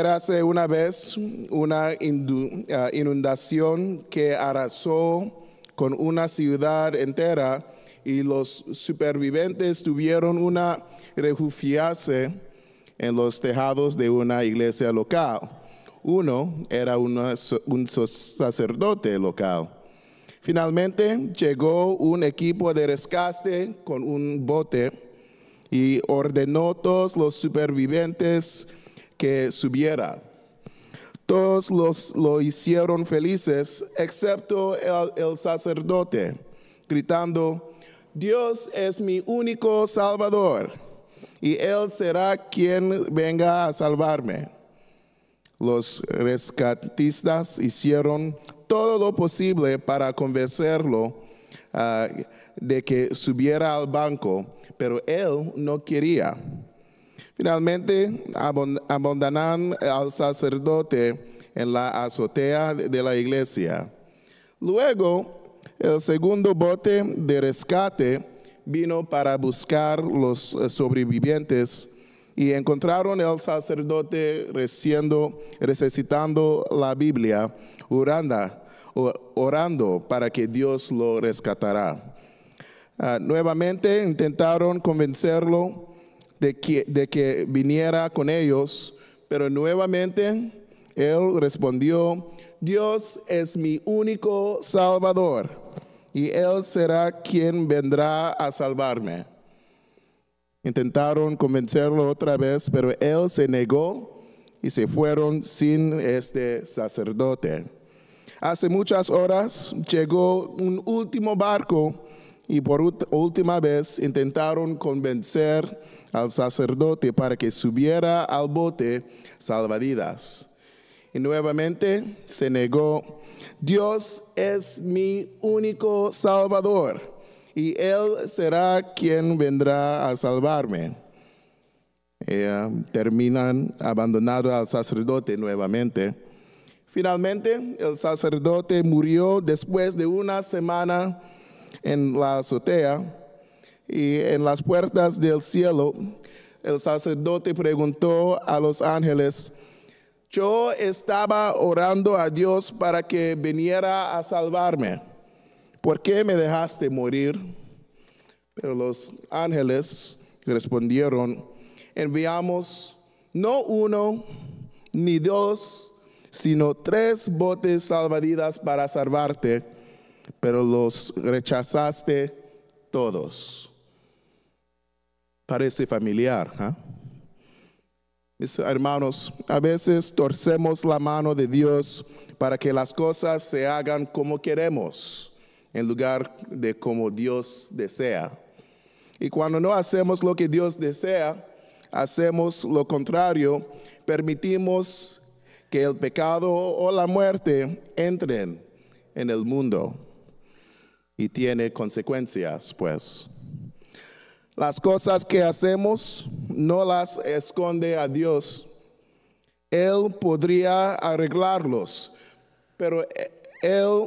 hace una vez una ah, inundación que arrasó con una ciudad entera y los supervivientes tuvieron una refugiarse en los tejados de una iglesia local. Uno era un sacerdote local. Finalmente llegó un equipo de rescate con un bote y ordenó a todos los supervivientes que subiera. Todos los, lo hicieron felices, excepto el, sacerdote, gritando, Dios es mi único salvador, y Él será quien venga a salvarme. Los rescatistas hicieron todo lo posible para convencerlo ah, de que subiera al banco, pero él no quería. Finalmente, abandonan al sacerdote en la azotea de la iglesia. Luego, el segundo bote de rescate vino para buscar los sobrevivientes y encontraron al sacerdote resucitando la Biblia, orando, para que Dios lo rescatara. Ah, nuevamente intentaron convencerlo de que, viniera con ellos, pero nuevamente él respondió, Dios es mi único Salvador y Él será quien vendrá a salvarme. Intentaron convencerlo otra vez, pero Él se negó y se fueron sin este sacerdote. Hace muchas horas llegó un último barco y por última vez intentaron convencer al sacerdote para que subiera al bote salvadidas. Y nuevamente se negó, Dios es mi único salvador y Él será quien vendrá a salvarme. Eh, terminan abandonando al sacerdote nuevamente. Finalmente, el sacerdote murió después de una semana en la azotea y en las puertas del cielo, el sacerdote preguntó a los ángeles, yo estaba orando a Dios para que viniera a salvarme. ¿Por qué me dejaste morir? Pero los ángeles respondieron, enviamos no uno ni dos, sino tres botes salvadidas para salvarte pero los rechazaste todos. Parece familiar, ¿ah? Mis hermanos, a veces torcemos la mano de Dios para que las cosas se hagan como queremos, en lugar de como Dios desea. Y cuando no hacemos lo que Dios desea, hacemos lo contrario, permitimos que el pecado o la muerte entren en el mundo y tiene consecuencias, pues. Las cosas que hacemos no las esconde a Dios. Él podría arreglarlos, pero e, Él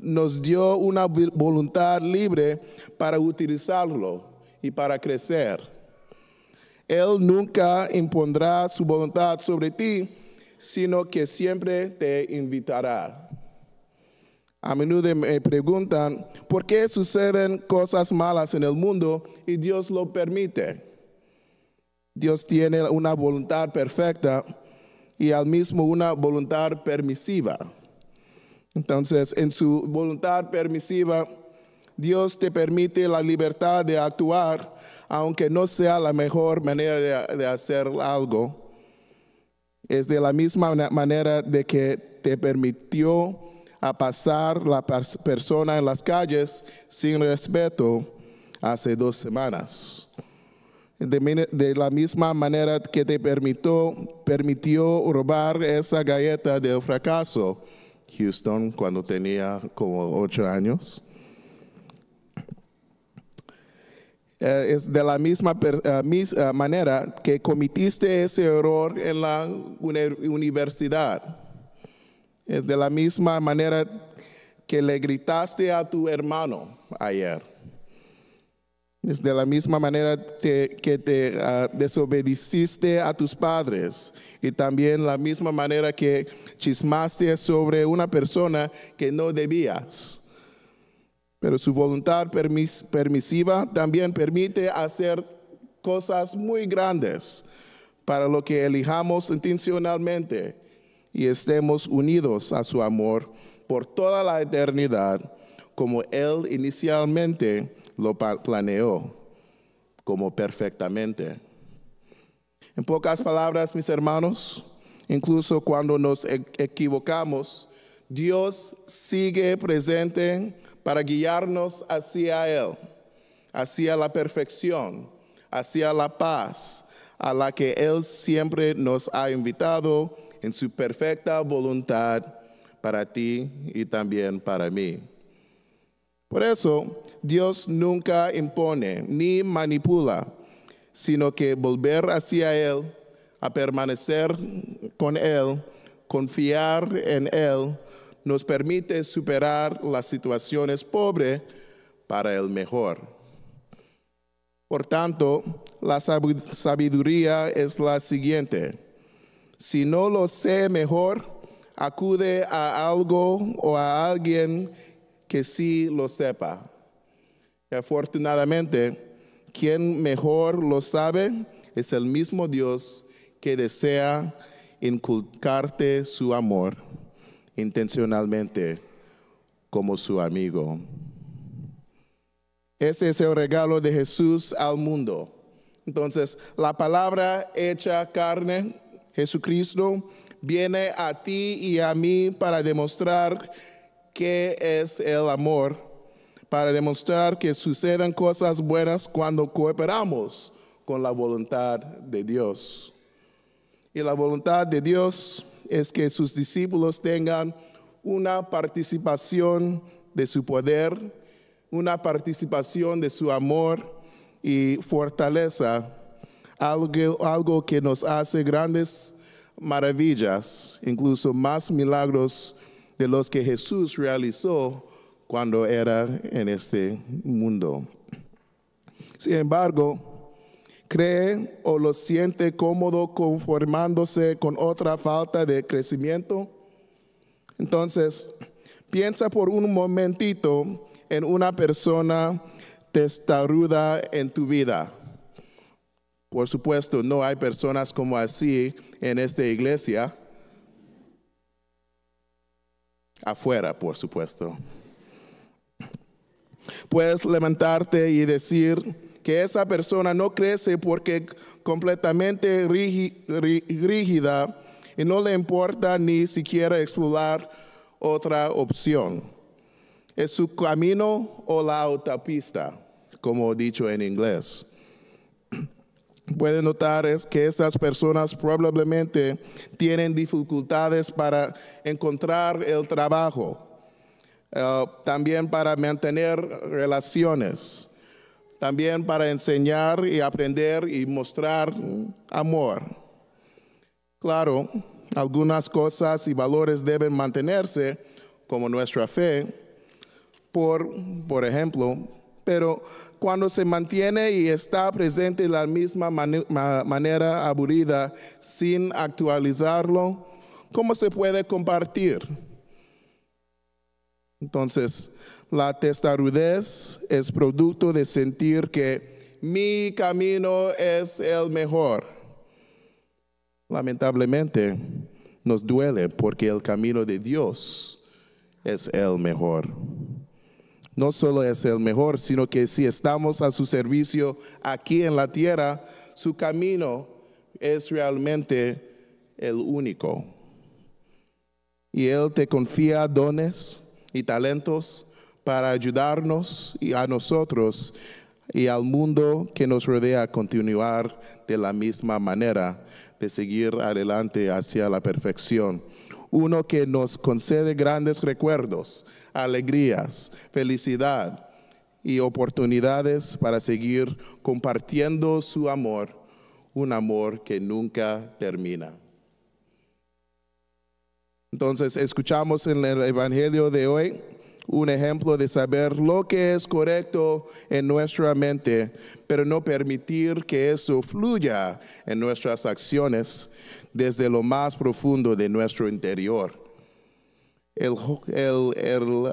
nos dio una voluntad libre para utilizarlo y para crecer. Él nunca impondrá su voluntad sobre ti, sino que siempre te invitará a menudo me preguntan, ¿por qué suceden cosas malas en el mundo y Dios lo permite? Dios tiene una voluntad perfecta y al mismo una voluntad permisiva. Entonces, en su voluntad permisiva, Dios te permite la libertad de actuar, aunque no sea la mejor manera de, hacer algo. Es de la misma manera de que te permitió a pasar la persona en las calles sin respeto hace dos semanas. De, la misma manera que te permitió, permitió robar esa galleta del fracaso, Houston, cuando tenía como ocho años. Eh, es de la misma eh, eh, manera que cometiste ese error en la universidad es de la misma manera que le gritaste a tu hermano ayer. Es de la misma manera que te ah, desobedeciste a tus padres y también la misma manera que chismaste sobre una persona que no debías. Pero su voluntad permisiva también permite hacer cosas muy grandes para lo que elijamos intencionalmente y estemos unidos a su amor por toda la eternidad, como Él inicialmente lo planeó, como perfectamente. En pocas palabras, mis hermanos, incluso cuando nos e-, equivocamos, Dios sigue presente para guiarnos hacia Él, hacia la perfección, hacia la paz a la que Él siempre nos ha invitado en su perfecta voluntad para ti y también para mí. Por eso, Dios nunca impone ni manipula, sino que volver hacia Él, a permanecer con Él, confiar en Él, nos permite superar las situaciones pobres para el mejor. Por tanto, la sabiduría es la siguiente si no lo sé mejor, acude a algo o a alguien que sí lo sepa. afortunadamente, quien mejor lo sabe es el mismo Dios que desea inculcarte su amor intencionalmente como su amigo. Ese es el regalo de Jesús al mundo. Entonces, la palabra hecha carne Jesucristo viene a ti y a mí para demostrar qué es el amor, para demostrar que sucedan cosas buenas cuando cooperamos con la voluntad de Dios. Y la voluntad de Dios es que sus discípulos tengan una participación de su poder, una participación de su amor y fortaleza algo, algo que nos hace grandes maravillas, incluso más milagros de los que Jesús realizó cuando era en este mundo. Sin embargo, cree o lo siente cómodo conformándose con otra falta de crecimiento. Entonces, piensa por un momentito en una persona testaruda en tu vida. Por supuesto, no hay personas como así en esta iglesia. Afuera, por supuesto. Puedes levantarte y decir que esa persona no crece porque completamente rígida y no le importa ni siquiera explorar otra opción. Es su camino o la autopista, como dicho en inglés puede notar es que estas personas probablemente tienen dificultades para encontrar el trabajo, eh, también para mantener relaciones, también para enseñar y aprender y mostrar amor. Claro, algunas cosas y valores deben mantenerse, como nuestra fe, por, por ejemplo, pero cuando se mantiene y está presente de la misma manera aburrida sin actualizarlo, ¿cómo se puede compartir? Entonces, la testarudez es producto de sentir que mi camino es el mejor. Lamentablemente, nos duele porque el camino de Dios es el mejor no solo es el mejor, sino que si estamos a su servicio aquí en la tierra, su camino es realmente el único. Y Él te confía dones y talentos para ayudarnos y a nosotros y al mundo que nos rodea a continuar de la misma manera, de seguir adelante hacia la perfección uno que nos concede grandes recuerdos, alegrías, felicidad y oportunidades para seguir compartiendo su amor, un amor que nunca termina. Entonces escuchamos en el Evangelio de hoy un ejemplo de saber lo que es correcto en nuestra mente, pero no permitir que eso fluya en nuestras acciones desde lo más profundo de nuestro interior. El,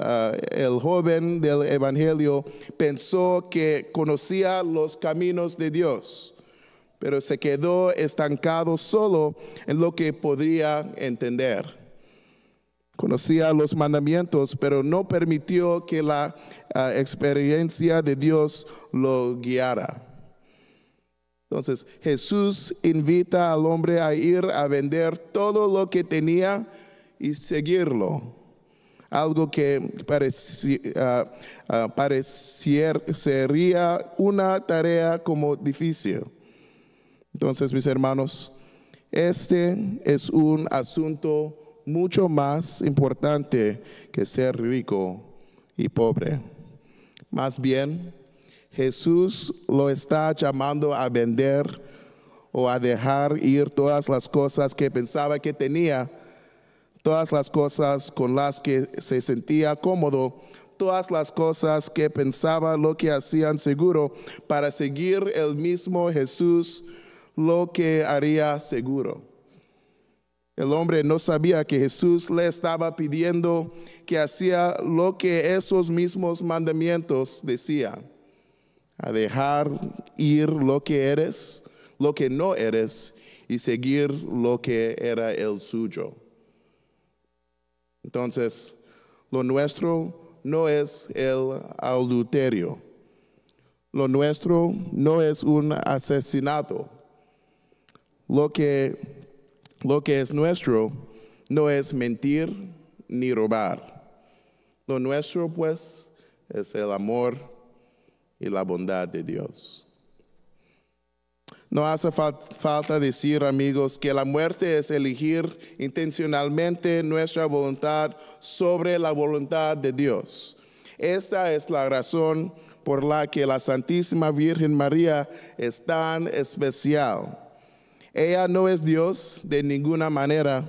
ah, joven del Evangelio pensó que conocía los caminos de Dios, pero se quedó estancado solo en lo que podría entender. Conocía los mandamientos, pero no permitió que la ah, experiencia de Dios lo guiara. Entonces Jesús invita al hombre a ir a vender todo lo que tenía y seguirlo. Algo que ah, ah, pareciera sería una tarea como difícil. Entonces, mis hermanos, este es un asunto mucho más importante que ser rico y pobre. Más bien, Jesús lo está llamando a vender o a dejar ir todas las cosas que pensaba que tenía, todas las cosas con las que se sentía cómodo, todas las cosas que pensaba lo que hacían seguro para seguir el mismo Jesús, lo que haría seguro. El hombre no sabía que Jesús le estaba pidiendo que hacía lo que esos mismos mandamientos decían, a dejar ir lo que eres, lo que no eres, y seguir lo que era el suyo. Entonces, lo nuestro no es el adulterio. Lo nuestro no es un asesinato. Lo que lo que es nuestro no es mentir ni robar. Lo nuestro, pues, es el amor y la bondad de Dios. No hace falta decir, amigos, que la muerte es elegir intencionalmente nuestra voluntad sobre la voluntad de Dios. Esta es la razón por la que la Santísima Virgen María es tan especial ella no es Dios de ninguna manera.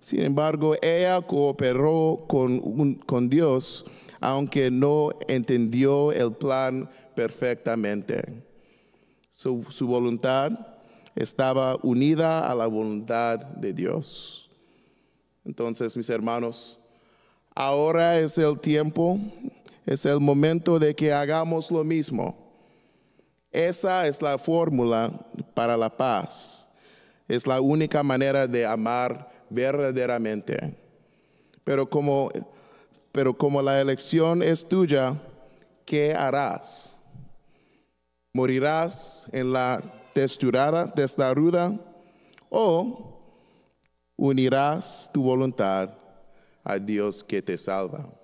Sin embargo, ella cooperó con, con Dios, aunque no entendió el plan perfectamente. su voluntad estaba unida a la voluntad de Dios. Entonces, mis hermanos, ahora es el tiempo, es el momento de que hagamos lo mismo. Esa es la fórmula para la paz. Es la única manera de amar verdaderamente. Pero como, pero como la elección es tuya, ¿qué harás? ¿Morirás en la testurada, testaruda? ¿O unirás tu voluntad a Dios que te salva?